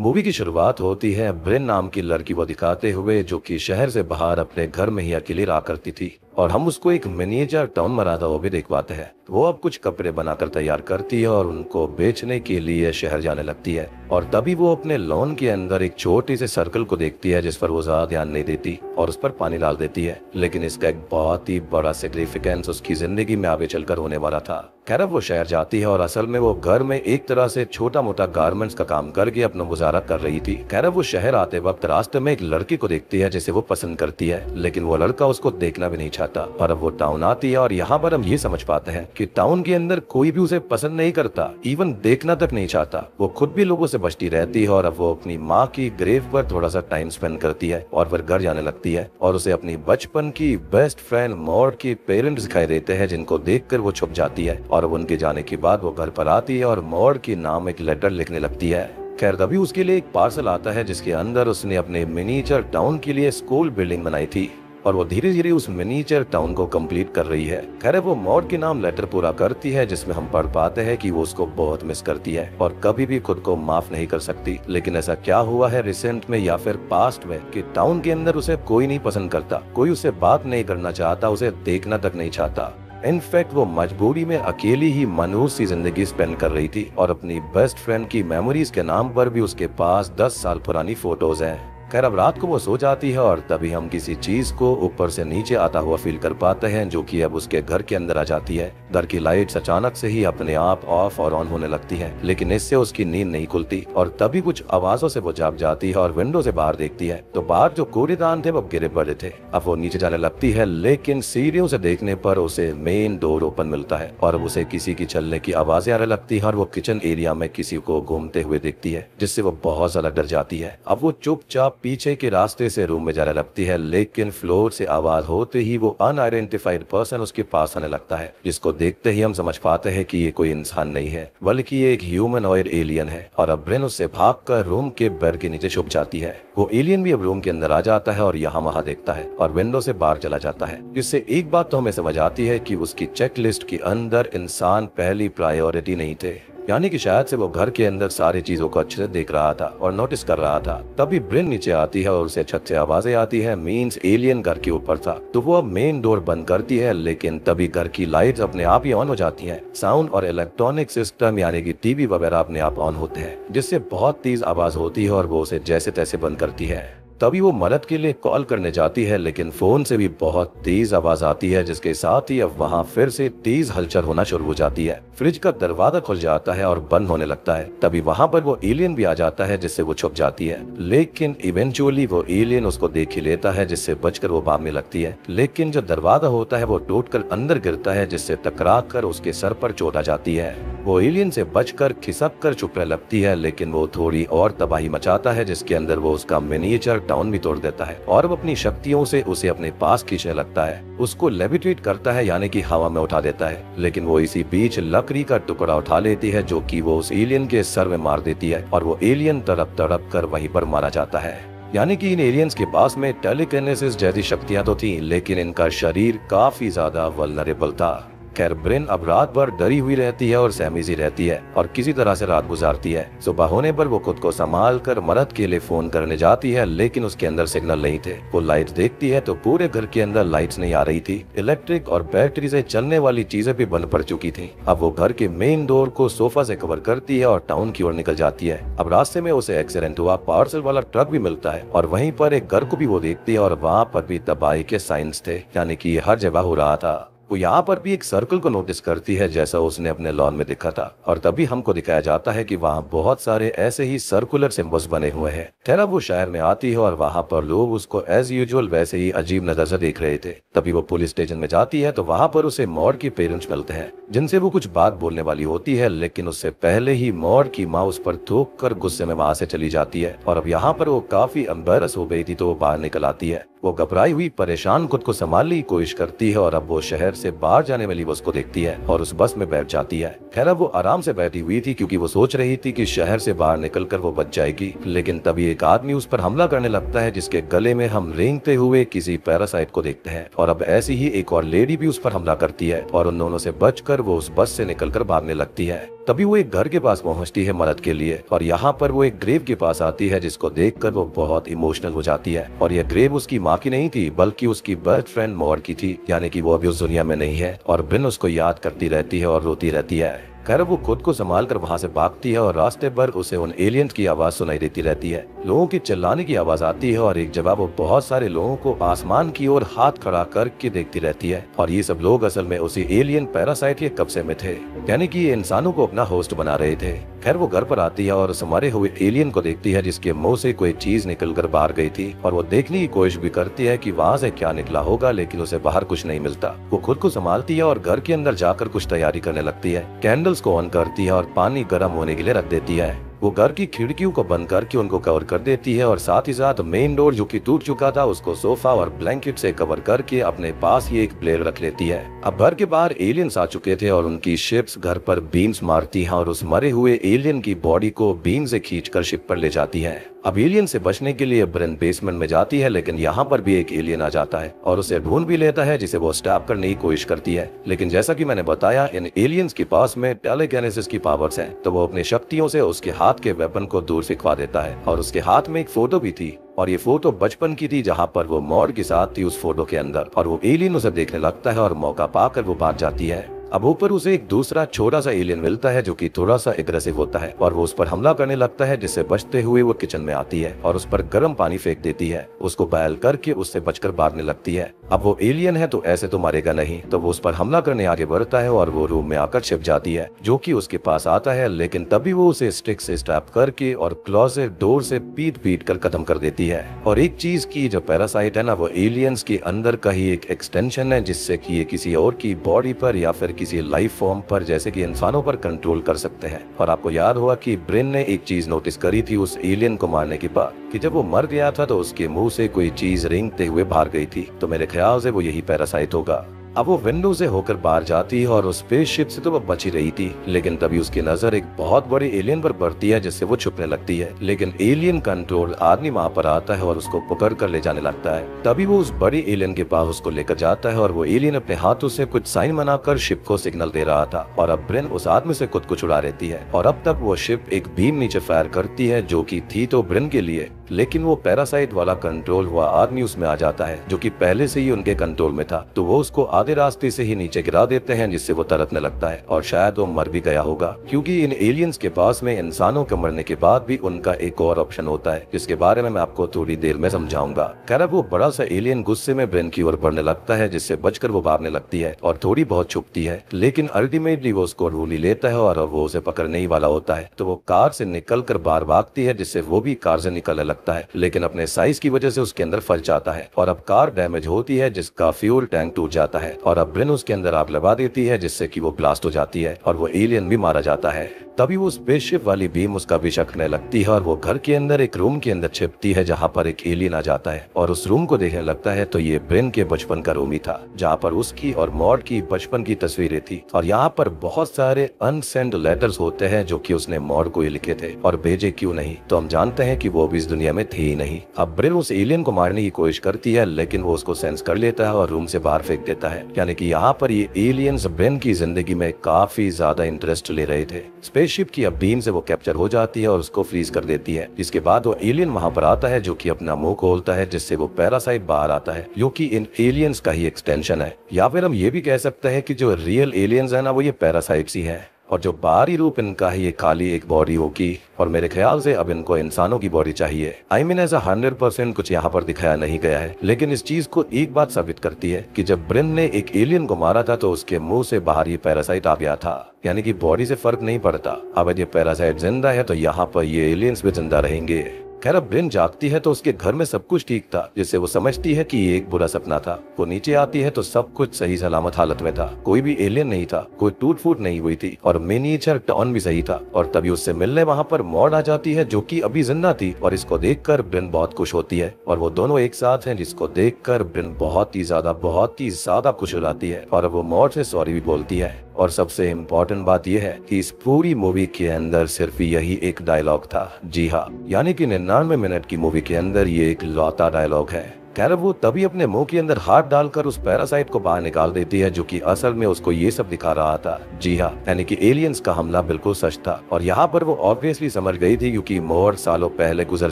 movie की शुरुआत होती है ब्रिन नाम की लड़की को दिखाते हुए जो कि शहर से बाहर अपने घर में ही अकेले रहा करती थी और हम उसको एक मैनेजर टाउन मराता हुआ भी देख पाते हैं वो अब कुछ कपड़े बनाकर तैयार करती है और उनको बेचने के लिए शहर जाने लगती है और तभी वो अपने लॉन के अंदर एक छोटी से सर्कल को देखती है जिस पर वो ज्यादा ध्यान नहीं देती और उस पर पानी डाल देती है लेकिन इसका एक बहुत ही बड़ा सिग्निफिकेंस उसकी जिंदगी में आगे चलकर होने वाला था खैर वो शहर जाती है और असल में वो घर में एक तरह से छोटा मोटा गार्मेंट्स का काम करके अपना गुजार इशारा कर रही थी खैर वो शहर आते वक्त रास्ते में एक लड़की को देखती है जिसे वो पसंद करती है लेकिन वो लड़का उसको देखना भी नहीं चाहता और अब वो टाउन आती है और यहाँ पर हम ये समझ पाते हैं कि टाउन के अंदर कोई भी उसे पसंद नहीं करता इवन देखना तक नहीं चाहता वो खुद भी लोगों से बचती रहती है और अब वो अपनी माँ की ग्रेव पर थोड़ा सा टाइम स्पेंड करती है और फिर घर जाने लगती है और उसे अपनी बचपन की बेस्ट फ्रेंड मोर की पेरेंट्स दिखाई देते हैं जिनको देख वो छुप जाती है और उनके जाने के बाद वो घर पर आती है और मोर की नाम एक लेटर लिखने लगती है खैर तभी उसके लिए एक पार्सल आता है जिसके अंदर उसने अपने मिनीचर टाउन के लिए स्कूल बिल्डिंग बनाई थी और वो धीरे धीरे उस मिनीचर टाउन को कंप्लीट कर रही है खैर वो मॉड के नाम लेटर पूरा करती है जिसमें हम पढ़ पाते हैं कि वो उसको बहुत मिस करती है और कभी भी खुद को माफ नहीं कर सकती लेकिन ऐसा क्या हुआ है रिसेंट में या फिर पास्ट में कि टाउन के अंदर उसे कोई नहीं पसंद करता कोई उसे बात नहीं करना चाहता उसे देखना तक नहीं चाहता इनफैक्ट वो मजबूरी में अकेली ही मनहूस सी जिंदगी स्पेंड कर रही थी और अपनी बेस्ट फ्रेंड की मेमोरीज के नाम पर भी उसके पास 10 साल पुरानी फोटोज हैं खैर अब रात को वो सो जाती है और तभी हम किसी चीज को ऊपर से नीचे आता हुआ फील कर पाते हैं जो कि अब उसके घर के अंदर आ जाती है घर की लाइट अचानक से ही अपने आप ऑफ और ऑन होने लगती है लेकिन इससे उसकी नींद नहीं खुलती और तभी कुछ आवाजों से वो जाग जाती है और विंडो से बाहर देखती है तो बाहर जो कूड़ेदान थे वो गिरे पड़े थे अब वो नीचे जाने लगती है लेकिन सीढ़ियों से देखने पर उसे मेन डोर ओपन मिलता है और उसे किसी की चलने की आवाजें आने लगती है और वो किचन एरिया में किसी को घूमते हुए देखती है जिससे वो बहुत ज्यादा डर जाती है अब वो चुपचाप पीछे के रास्ते से रूम में जाने लगती है लेकिन फ्लोर से आवाज होते ही वो अनआइडेंटिफाइड पर्सन उसके पास आने लगता है जिसको देखते ही हम समझ पाते हैं कि ये कोई इंसान नहीं है बल्कि ये एक ह्यूमन और एलियन है और अब्रेन उससे भाग कर रूम के बेड के नीचे छुप जाती है वो एलियन भी अब रूम के अंदर आ जाता है और यहाँ वहाँ देखता है और विंडो से बाहर चला जाता है इससे एक बात तो हमें समझ आती है कि उसकी चेक लिस्ट के अंदर इंसान पहली प्रायोरिटी नहीं थे यानी कि शायद से वो घर के अंदर सारी चीजों को अच्छे से देख रहा था और नोटिस कर रहा था तभी ब्रिन नीचे आती है और उसे छत से आवाजें आती है मीन्स एलियन घर के ऊपर था तो वो अब मेन डोर बंद करती है लेकिन तभी घर की लाइट्स अपने आप ही ऑन हो जाती हैं साउंड और इलेक्ट्रॉनिक सिस्टम यानी कि टीवी वगैरह अपने आप ऑन होते हैं जिससे बहुत तेज आवाज होती है और वो उसे जैसे तैसे बंद कर करती है तभी वो मदद के लिए कॉल करने जाती है लेकिन फोन से भी बहुत तेज आवाज आती है जिसके साथ ही अब वहाँ फिर से तेज हलचल होना शुरू हो जाती है फ्रिज का दरवाजा खुल जाता है और बंद होने लगता है तभी वहाँ पर वो एलियन भी आ जाता है जिससे वो छुप जाती है लेकिन इवेंचुअली वो एलियन उसको देख ही लेता है जिससे बचकर वो भागने लगती है लेकिन जो दरवाजा होता है वो टूट कर अंदर गिरता है जिससे टकरा कर उसके सर पर चोट आ जाती है वो एलियन से बचकर खिसक कर छुपने लगती है लेकिन वो थोड़ी और तबाही मचाता है जिसके अंदर वो उसका मिनिएचर डाउन भी तोड़ देता है और अपनी शक्तियों से उसे अपने पास खींचने लगता है उसको लेविटेट करता है यानी कि हवा में उठा देता है लेकिन वो इसी बीच लकड़ी का टुकड़ा उठा लेती है जो कि वो उस एलियन के सर में मार देती है और वो एलियन तड़प तड़प कर वहीं पर मारा जाता है यानी कि इन एलियंस के पास में टेलीकेनेसिस जैसी शक्तियां तो थी लेकिन इनका शरीर काफी ज्यादा वलनरेबल था खैर ब्रिन अब रात भर डरी हुई रहती है और सहमी रहती है और किसी तरह से रात गुजारती है सुबह होने पर वो खुद को संभाल कर मदद के लिए फोन करने जाती है लेकिन उसके अंदर सिग्नल नहीं थे वो लाइट देखती है तो पूरे घर के अंदर लाइट नहीं आ रही थी इलेक्ट्रिक और बैटरी से चलने वाली चीजें भी बंद पड़ चुकी थी अब वो घर के मेन डोर को सोफा से कवर करती है और टाउन की ओर निकल जाती है अब रास्ते में उसे एक्सीडेंट हुआ पार्सल वाला ट्रक भी मिलता है और वहीं पर एक घर को भी वो देखती है और वहाँ पर भी तबाही के साइंस थे यानी कि हर जगह हो रहा था वो यहाँ पर भी एक सर्कल को नोटिस करती है जैसा उसने अपने लॉन में देखा था और तभी हमको दिखाया जाता है कि वहाँ बहुत सारे ऐसे ही सर्कुलर सिम्बल्स बने हुए हैं ठहरा वो शहर में आती है और वहाँ पर लोग उसको एज यूजल वैसे ही अजीब नजर से देख रहे थे तभी वो पुलिस स्टेशन में जाती है तो वहाँ पर उसे मोर की पेरेंट्स मिलते हैं जिनसे वो कुछ बात बोलने वाली होती है लेकिन उससे पहले ही मोर की माँ उस पर थूक कर गुस्से में वहाँ से चली जाती है और अब यहाँ पर वो काफी अम्बेरस हो गई थी तो वो बाहर निकल आती है वो घबराई हुई परेशान खुद को संभालने की कोशिश करती है और अब वो शहर से बाहर जाने वाली बस को देखती है और उस बस में बैठ जाती है खैर अब वो आराम से बैठी हुई थी क्योंकि वो सोच रही थी कि शहर से बाहर निकलकर वो बच जाएगी लेकिन तभी एक आदमी उस पर हमला करने लगता है जिसके गले में हम रेंगते हुए किसी पैरासाइट को देखते हैं और अब ऐसी ही एक और लेडी भी उस पर हमला करती है और उन दोनों से कर वो उस बस से कर भागने लगती है तभी वो एक घर के पास पहुंचती है मदद के लिए और यहाँ पर वो एक ग्रेव के पास आती है जिसको देखकर वो बहुत इमोशनल हो जाती है और यह ग्रेव उसकी माँ की नहीं थी बल्कि उसकी बेस्ट फ्रेंड मोहर की थी यानी कि वो अभी उस दुनिया में नहीं है और बिन उसको याद करती रहती है और रोती रहती है खैर वो खुद को संभाल कर वहाँ से भागती है और रास्ते पर उसे उन एलियंस की आवाज सुनाई देती रहती है लोगों की चिल्लाने की आवाज आती है और एक जगह वो बहुत सारे लोगों को आसमान की ओर हाथ खड़ा करके देखती रहती है और ये सब लोग असल में उसी एलियन पैरासाइट के कब्जे में थे यानी कि इंसानों को अपना होस्ट बना रहे थे खैर वो घर पर आती है और उस मरे हुए एलियन को देखती है जिसके मुंह से कोई चीज निकल कर बाहर गई थी और वो देखने की कोशिश भी करती है कि वहाँ से क्या निकला होगा लेकिन उसे बाहर कुछ नहीं मिलता वो खुद को संभालती है और घर के अंदर जाकर कुछ तैयारी करने लगती है कैंडल्स को ऑन करती है और पानी गर्म होने के लिए रख देती है वो घर की खिड़कियों को बंद करके उनको कवर कर देती है और साथ ही साथ मेन डोर जो कि टूट चुका था उसको सोफा और ब्लैंकेट से कवर करके अपने पास ही एक प्लेयर रख लेती है अब घर के बाहर एलियंस आ चुके थे और उनकी शिप्स घर पर बीन्स मारती है और उस मरे हुए एलियन की बॉडी को बीन से खींच कर शिप पर ले जाती है अब एलियन से बचने के लिए ब्रेन बेसमेंट में जाती है लेकिन यहाँ पर भी एक एलियन आ जाता है और उसे ढूंढ भी लेता है जिसे वो स्टैप करने की कोशिश करती है लेकिन जैसा की मैंने बताया इन एलियंस के पास में टेलीगेनेसिस की पावर्स है तो वो अपनी शक्तियों से उसके हाथ के वेपन को दूर सिखवा देता है और उसके हाथ में एक फोटो भी थी और ये फोटो बचपन की थी जहाँ पर वो मॉड के साथ थी उस फोटो के अंदर और वो एलियन उसे देखने लगता है और मौका पाकर वो भाग जाती है अब ऊपर उसे एक दूसरा छोटा सा एलियन मिलता है जो कि थोड़ा सा एग्रेसिव होता है और वो उस पर हमला करने लगता है जिससे बचते हुए वो किचन में आती है और उस पर गर्म पानी फेंक देती है उसको बैल करके उससे बचकर भागने लगती है अब वो एलियन है तो ऐसे तो मारेगा नहीं तो वो उस पर हमला करने आगे बढ़ता है और वो रूम में आकर छिप जाती है जो की उसके पास आता है लेकिन तभी वो उसे स्टिक से स्टैप करके और क्लोजे से डोर से पीट पीट कर खत्म कर देती है और एक चीज की जो पैरासाइट है ना वो एलियंस के अंदर का ही एक एक्सटेंशन है जिससे की किसी और की बॉडी पर या फिर किसी लाइफ फॉर्म पर जैसे कि इंसानों पर कंट्रोल कर सकते हैं और आपको याद हुआ कि ब्रेन ने एक चीज नोटिस करी थी उस एलियन को मारने के बाद कि जब वो मर गया था तो उसके मुंह से कोई चीज रेंगते हुए बाहर गई थी तो मेरे ख्याल से वो यही पैरासाइट होगा अब वो विंडो से होकर बाहर जाती है और उस स्पेसशिप से तो वो बची रही थी लेकिन तभी उसकी नजर एक बहुत बड़े एलियन पर बढ़ती है जिससे वो छुपने लगती है लेकिन एलियन कंट्रोल आदमी वहाँ पर आता है और उसको पकड़ कर ले जाने लगता है तभी वो उस बड़े एलियन के पास उसको लेकर जाता है और वो एलियन अपने हाथों से कुछ साइन बनाकर शिप को सिग्नल दे रहा था और अब ब्रेन उस आदमी से खुद को छुड़ा रहती है और अब तक वो शिप एक भीम नीचे फायर करती है जो की थी तो ब्रेन के लिए लेकिन वो पैरासाइट वाला कंट्रोल हुआ आदमी उसमें आ जाता है जो कि पहले से ही उनके कंट्रोल में था तो वो उसको आधे रास्ते से ही नीचे गिरा देते हैं जिससे वो तरतने लगता है और शायद वो मर भी गया होगा क्योंकि इन एलियंस के पास में इंसानों के मरने के बाद भी उनका एक और ऑप्शन होता है जिसके बारे में मैं आपको थोड़ी देर में समझाऊंगा खैर वो बड़ा सा एलियन गुस्से में ब्रेन की ओर बढ़ने लगता है जिससे बचकर वो भागने लगती है और थोड़ी बहुत छुपती है लेकिन अल्टीमेटली वो उसको रूली लेता है और वो उसे पकड़ने ही वाला होता है तो वो कार से निकल कर बाहर भागती है जिससे वो भी कार से निकलने लगता सकता है लेकिन अपने साइज की वजह से उसके अंदर फल जाता है और अब कार डैमेज होती है जिसका फ्यूल टैंक टूट जाता है और अब ब्रिन उसके अंदर आग लगा देती है जिससे की वो ब्लास्ट हो जाती है और वो एलियन भी मारा जाता है तभी वो स्पेसशिप वाली बीम उसका शकने लगती है और वो घर के अंदर एक रूम के अंदर छिपती है जहाँ पर एक एलियन आ जाता है और उस रूम को देखने लगता है तो ये ब्रेन के बचपन का रूम ही था जहाँ पर उसकी और मॉड की बचपन की तस्वीरें थी और यहाँ पर बहुत सारे अनसेंड लेटर्स होते हैं जो की उसने मॉड को ही लिखे थे और भेजे क्यूँ नहीं तो हम जानते हैं की वो भी इस दुनिया एरिया में थी नहीं अब ब्रिल उस एलियन को मारने की कोशिश करती है लेकिन वो उसको सेंस कर लेता है और रूम से बाहर फेंक देता है यानी कि यहाँ पर ये एलियंस ब्रेन की जिंदगी में काफी ज्यादा इंटरेस्ट ले रहे थे स्पेसशिप की अब बीम से वो कैप्चर हो जाती है और उसको फ्रीज कर देती है इसके बाद वो एलियन वहाँ पर आता है जो की अपना मुंह खोलता है जिससे वो पैरासाइट बाहर आता है जो की इन एलियंस का ही एक्सटेंशन है या फिर हम ये भी कह सकते हैं की जो रियल एलियंस है ना वो ये पैरासाइट ही है और जो बाहरी रूप इनका ही ये खाली एक बॉडी होगी और मेरे ख्याल से अब इनको इंसानों की बॉडी चाहिए आई मीन एज ऐसा हंड्रेड परसेंट कुछ यहाँ पर दिखाया नहीं गया है लेकिन इस चीज को एक बात साबित करती है कि जब ब्रिन ने एक एलियन को मारा था तो उसके मुंह से बाहर ये पैरासाइट आ गया था यानी कि बॉडी से फर्क नहीं पड़ता अब ये पैरासाइट जिंदा है तो यहाँ पर ये एलियंस भी जिंदा रहेंगे खैर अब ब्रिन जागती है तो उसके घर में सब कुछ ठीक था जिसे वो समझती है कि ये एक बुरा सपना था वो नीचे आती है तो सब कुछ सही सलामत हालत में था कोई भी एलियन नहीं था कोई टूट फूट नहीं हुई थी और मिनीचर टॉन भी सही था और तभी उससे मिलने वहाँ पर मॉड आ जाती है जो की अभी जिंदा थी और इसको देख कर ब्रिन बहुत खुश होती है और वो दोनों एक साथ है जिसको देख कर ब्रिन बहुत ही ज्यादा बहुत ही ज्यादा खुश हो जाती है और वो मॉड से सॉरी भी बोलती है और सबसे इम्पोर्टेंट बात यह है कि इस पूरी मूवी के अंदर सिर्फ यही एक डायलॉग था जी हाँ यानी कि निन्यानवे मिनट की मूवी के अंदर ये एक लौता डायलॉग है खैर वो तभी अपने मुंह के अंदर हाथ डालकर उस पैरासाइट को बाहर निकाल देती है जो कि असल में उसको ये सब दिखा रहा था जी हाँ यानी कि एलियंस का हमला बिल्कुल सच था और यहाँ पर वो ऑब्वियसली समझ गई थी क्योंकि मोहर सालों पहले गुजर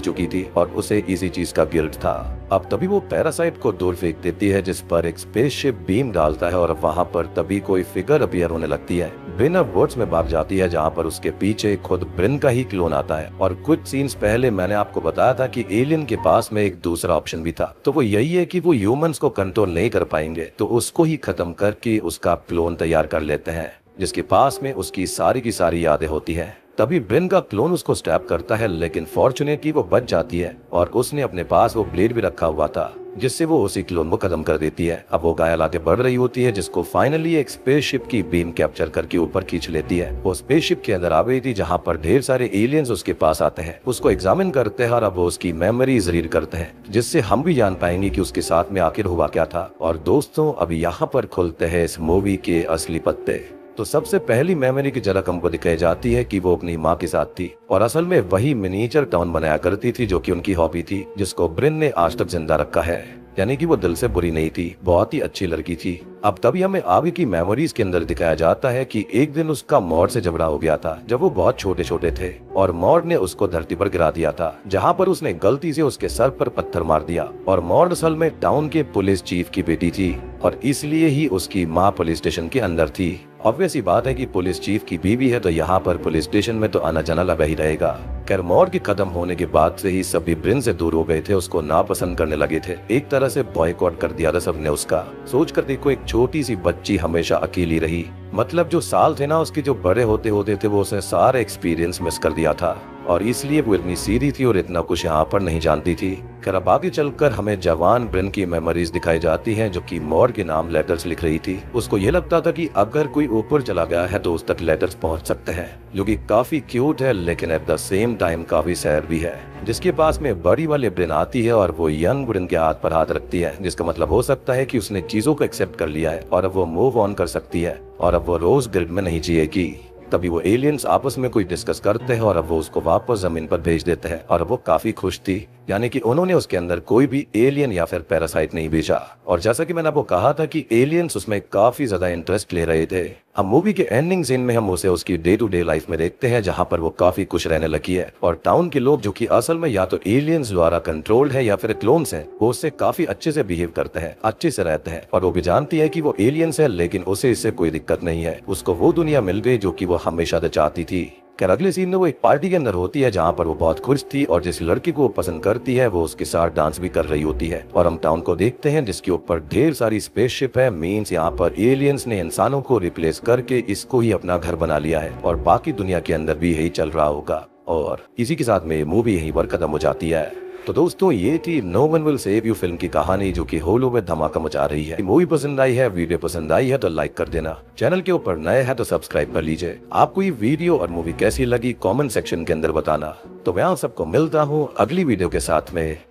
चुकी थी और उसे इसी चीज का गिल्ट था अब तभी वो पैरासाइट को दूर फेंक देती है जिस पर एक स्पेसशिप बीम डालता है और वहाँ पर तभी कोई फिगर अपियर होने लगती है बिना वर्ड्स में भाग जाती है जहाँ पर उसके पीछे खुद ब्रिन का ही क्लोन आता है और कुछ सीन्स पहले मैंने आपको बताया था कि एलियन के पास में एक दूसरा ऑप्शन भी था तो वो यही है कि वो ह्यूमंस को कंट्रोल नहीं कर पाएंगे तो उसको ही खत्म करके उसका क्लोन तैयार कर लेते हैं जिसके पास में उसकी सारी की सारी यादें होती है तभी ब्रिन का क्लोन उसको स्टैप करता है लेकिन फॉर्चुनेटली वो बच जाती है और उसने अपने पास वो ब्लेड भी रखा हुआ था जिससे वो उसी क्लोन को कदम कर देती है अब वो घायल आगे बढ़ रही होती है जिसको फाइनली एक स्पेसशिप की बीम कैप्चर करके ऊपर खींच लेती है वो स्पेसशिप के अंदर आ गई थी जहाँ पर ढेर सारे एलियंस उसके पास आते हैं उसको एग्जामिन करते हैं और अब वो उसकी मेमोरी जरीर करते हैं जिससे हम भी जान पाएंगे की उसके साथ में आखिर हुआ क्या था और दोस्तों अब यहाँ पर खुलते है इस मूवी के असली पत्ते तो सबसे पहली मेमोरी की झलक हमको दिखाई जाती है कि वो अपनी माँ के साथ थी और असल में वही मिनीचर टाउन बनाया करती थी जो कि उनकी हॉबी थी जिसको ब्रिन ने आज तक जिंदा रखा है यानी कि वो दिल से बुरी नहीं थी बहुत ही अच्छी लड़की थी अब तभी हमें आगे की मेमोरीज के अंदर दिखाया जाता है कि एक दिन उसका मौर से झगड़ा हो गया था जब वो बहुत छोटे छोटे थे और मौर ने उसको धरती पर गिरा दिया था जहाँ पर उसने गलती से उसके सर पर पत्थर मार दिया और मौर असल में टाउन के पुलिस चीफ की बेटी थी और इसलिए ही उसकी माँ पुलिस स्टेशन के अंदर थी ऑब्वियस ही बात है कि पुलिस चीफ की बीवी है तो यहाँ पर पुलिस स्टेशन में तो आना जाना लगा ही रहेगा कैरमोर के कदम होने के बाद से ही सभी ब्रिन से दूर हो गए थे उसको नापसंद करने लगे थे एक तरह से बॉयकॉट कर दिया था सबने उसका सोच कर देखो एक छोटी सी बच्ची हमेशा अकेली रही मतलब जो साल थे ना उसके जो बड़े होते होते थे वो उसने सारा एक्सपीरियंस मिस कर दिया था और इसलिए वो इतनी सीधी थी और इतना कुछ यहाँ पर नहीं जानती थी खराब आगे चलकर हमें जवान ब्रिन की मेमोरीज दिखाई जाती हैं जो कि मोर के नाम लेटर्स लिख रही थी उसको ये लगता था कि अगर कोई ऊपर चला गया है तो उस तक लेटर्स पहुंच सकते हैं जो कि काफी क्यूट है लेकिन एट द सेम टाइम काफी सैर भी है जिसके पास में बड़ी वाली ब्रिन आती है और वो यंग ब्रिन के हाथ पर हाथ रखती है जिसका मतलब हो सकता है की उसने चीजों को एक्सेप्ट कर लिया है और अब वो मूव ऑन कर सकती है और अब वो रोज ग्रिड में नहीं जिएगी तभी वो एलियंस आपस में कोई डिस्कस करते हैं और अब वो उसको वापस जमीन पर भेज देते हैं और वो काफी खुश थी यानी कि उन्होंने उसके अंदर कोई भी एलियन या फिर पैरासाइट नहीं भेजा और जैसा कि मैंने आपको कहा था कि एलियंस उसमें काफी ज्यादा इंटरेस्ट ले रहे थे अब मूवी के एंडिंग सीन में हम उसे उसकी डे टू डे लाइफ में देखते हैं जहां पर वो काफी खुश रहने लगी है और टाउन के लोग जो कि असल में या तो एलियंस द्वारा कंट्रोल्ड है या फिर क्लोन्स हैं वो उससे काफी अच्छे से बिहेव करते हैं अच्छे से रहते हैं और वो भी जानती है कि वो एलियंस है लेकिन उसे इससे कोई दिक्कत नहीं है उसको वो दुनिया मिल गई जो की वो हमेशा से चाहती थी अगले सीन में वो एक पार्टी के अंदर होती है जहाँ पर वो बहुत खुश थी और जिस लड़की को पसंद करती है वो उसके साथ डांस भी कर रही होती है और हम टाउन को देखते हैं जिसके ऊपर ढेर सारी स्पेसशिप है मीन्स यहाँ पर एलियंस ने इंसानों को रिप्लेस करके इसको ही अपना घर बना लिया है और बाकी दुनिया के अंदर भी यही चल रहा होगा और इसी के साथ में मूवी यहीं पर खत्म हो जाती है तो दोस्तों ये थी no one will save you film की कहानी जो कि होलो में धमाका मचा रही है मूवी पसंद आई है वीडियो पसंद आई है तो लाइक कर देना चैनल के ऊपर नए है तो सब्सक्राइब कर लीजिए आपको ये वीडियो और मूवी कैसी लगी कॉमेंट सेक्शन के अंदर बताना तो मैं आप सबको मिलता हूँ अगली वीडियो के साथ में